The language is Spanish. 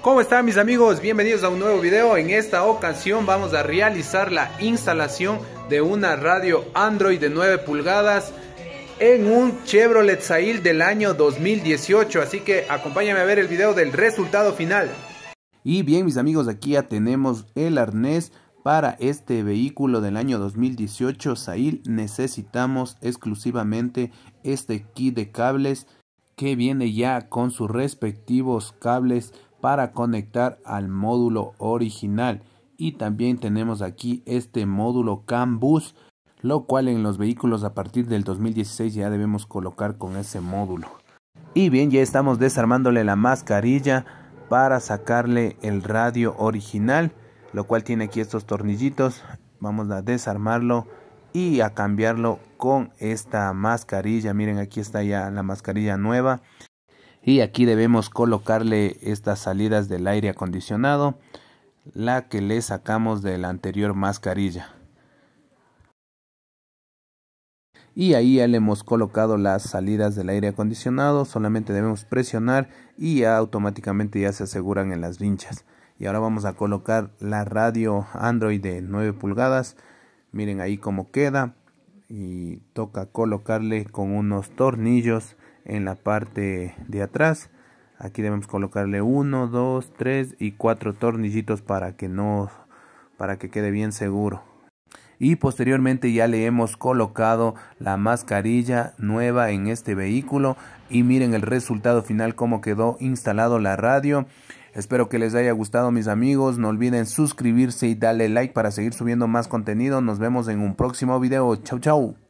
¿Cómo están mis amigos? Bienvenidos a un nuevo video. En esta ocasión vamos a realizar la instalación de una radio Android de 9 pulgadas en un Chevrolet Sail del año 2018. Así que acompáñame a ver el video del resultado final. Y bien mis amigos, aquí ya tenemos el arnés para este vehículo del año 2018 Sail. Necesitamos exclusivamente este kit de cables que viene ya con sus respectivos cables para conectar al módulo original y también tenemos aquí este módulo CAN lo cual en los vehículos a partir del 2016 ya debemos colocar con ese módulo. Y bien, ya estamos desarmándole la mascarilla para sacarle el radio original, lo cual tiene aquí estos tornillitos. Vamos a desarmarlo y a cambiarlo con esta mascarilla. Miren, aquí está ya la mascarilla nueva y aquí debemos colocarle estas salidas del aire acondicionado la que le sacamos de la anterior mascarilla y ahí ya le hemos colocado las salidas del aire acondicionado solamente debemos presionar y automáticamente ya se aseguran en las vinchas y ahora vamos a colocar la radio android de 9 pulgadas miren ahí cómo queda y toca colocarle con unos tornillos en la parte de atrás aquí debemos colocarle 1 2 3 y 4 tornillitos para que no para que quede bien seguro y posteriormente ya le hemos colocado la mascarilla nueva en este vehículo y miren el resultado final como quedó instalado la radio espero que les haya gustado mis amigos no olviden suscribirse y darle like para seguir subiendo más contenido nos vemos en un próximo video chau chau